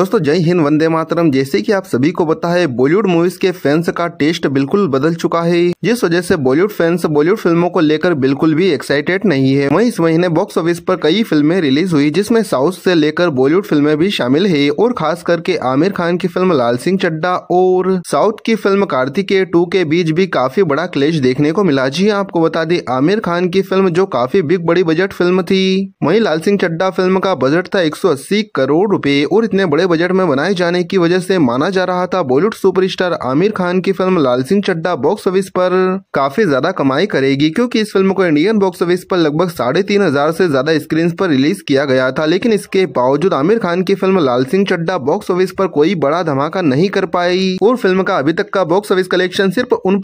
दोस्तों जय हिंद वंदे मातरम जैसे कि आप सभी को पता है बॉलीवुड मूवीज के फैंस का टेस्ट बिल्कुल बदल चुका है जिस वजह से बॉलीवुड फैंस बॉलीवुड फिल्मों को लेकर बिल्कुल भी एक्साइटेड नहीं है वहीं इस महीने बॉक्स ऑफिस पर कई फिल्में रिलीज हुई जिसमें साउथ से लेकर बॉलीवुड फिल्में भी शामिल है और खास करके आमिर खान की फिल्म लाल सिंह चड्डा और साउथ की फिल्म कार्तिकेय टू के बीच भी काफी बड़ा क्लेश देखने को मिला जी हाँ, आपको बता दी आमिर खान की फिल्म जो काफी बिग बड़ी बजट फिल्म थी वही लाल सिंह चड्डा फिल्म का बजट था एक करोड़ रूपए और इतने बड़े बजट में बनाए जाने की वजह से माना जा रहा था बॉलीवुड सुपरस्टार आमिर खान की film Lal Singh Chadda box office पर काफी ज्यादा कमाई करेगी क्योंकि इस फिल्म को इंडियन बॉक्स ऑफिस पर लगभग साढ़े तीन हजार से ज्यादा स्क्रीन पर रिलीज किया गया था लेकिन इसके बावजूद आमिर खान की film Lal Singh Chadda box office पर कोई बड़ा धमाका नहीं कर पाई और फिल्म का अभी तक का बॉक्स ऑफिस कलेक्शन सिर्फ उन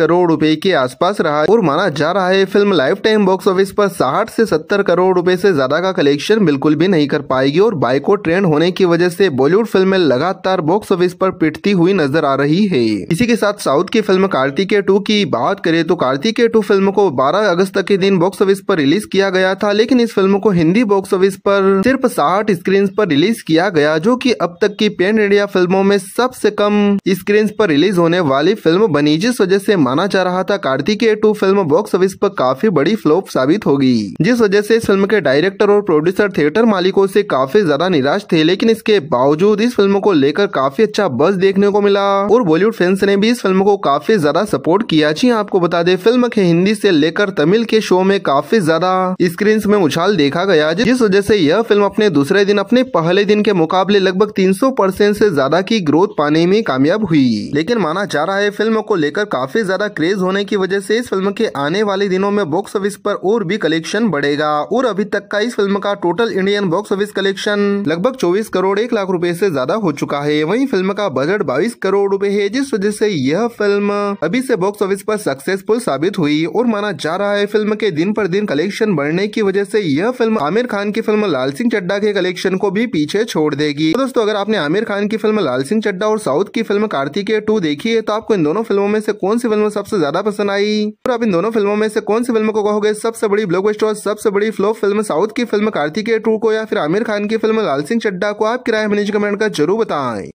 करोड़ रूपए के आस रहा और माना जा रहा है film lifetime box office आरोप साठ ऐसी सत्तर करोड़ रूपए ऐसी ज्यादा का कलेक्शन बिल्कुल भी नहीं कर पाएगी और बाइको ट्रेंड होने की वजह से से बॉलीवुड फिल्में लगातार बॉक्स ऑफिस पर पिटती हुई नजर आ रही है इसी के साथ साउथ की फिल्म कार्तिके टू की बात करें तो कार्तिके टू फिल्म को 12 अगस्त के दिन बॉक्स ऑफिस पर रिलीज किया गया था लेकिन इस फिल्म को हिंदी बॉक्स ऑफिस पर सिर्फ साठ स्क्रीन पर रिलीज किया गया जो की अब तक की पेन इंडिया फिल्मों में सबसे कम स्क्रीन पर रिलीज होने वाली फिल्म बनी जिस वजह से माना जा रहा था Karthikeya two film box office पर काफी बड़ी फ्लोप साबित होगी जिस वजह से इस फिल्म के डायरेक्टर और प्रोड्यूसर थिएटर मालिकों से काफी ज्यादा निराश थे लेकिन इसके बावजूद इस फिल्म को लेकर काफी अच्छा बस देखने को मिला और बॉलीवुड फैंस ने भी इस फिल्म को काफी ज्यादा सपोर्ट किया जी आपको बता दे फिल्म के हिंदी से लेकर तमिल के शो में काफी ज्यादा स्क्रीन में उछाल देखा गया जिस वजह से यह फिल्म अपने दूसरे दिन अपने पहले दिन के मुकाबले लगभग 300 परसेंट ऐसी ज्यादा की ग्रोथ पाने में कामयाब हुई लेकिन माना जा रहा है फिल्म को लेकर काफी ज्यादा क्रेज होने की वजह ऐसी इस फिल्म के आने वाले दिनों में बॉक्स ऑफिस आरोप और भी कलेक्शन बढ़ेगा और अभी तक का इस फिल्म का total Indian box office collection लगभग चौबीस करोड़ एक लाख रुपए से ज्यादा हो चुका है वहीं फिल्म का बजट 22 करोड़ रुपए है जिस वजह से यह फिल्म अभी से बॉक्स ऑफिस पर सक्सेसफुल साबित हुई और माना जा रहा है फिल्म के दिन पर दिन कलेक्शन बढ़ने की वजह से यह फिल्म आमिर खान की फिल्म लाल सिंह चड्डा के कलेक्शन को भी पीछे छोड़ देगी तो दोस्तों अगर आपने आमिर खान की फिल्म लाल सिंह चड्डा और साउथ की फिल्म कार्तिकेय टू देखी है तो आपको इन दोनों फिल्मों में से कौन सी फिल्म सबसे ज्यादा पसंद आई और आप इन दोनों फिल्मों में से कौन सी फिल्म को कहोगे सबसे बड़ी ब्लॉक सबसे बड़ी फ्लो फिल्म साउथ की फिल्म कार्तिकेय टू को या फिर आमिर खान की फिल्म लाल सिंह चड्डा को आप किराए अपने कमेंट का जरूर बताएं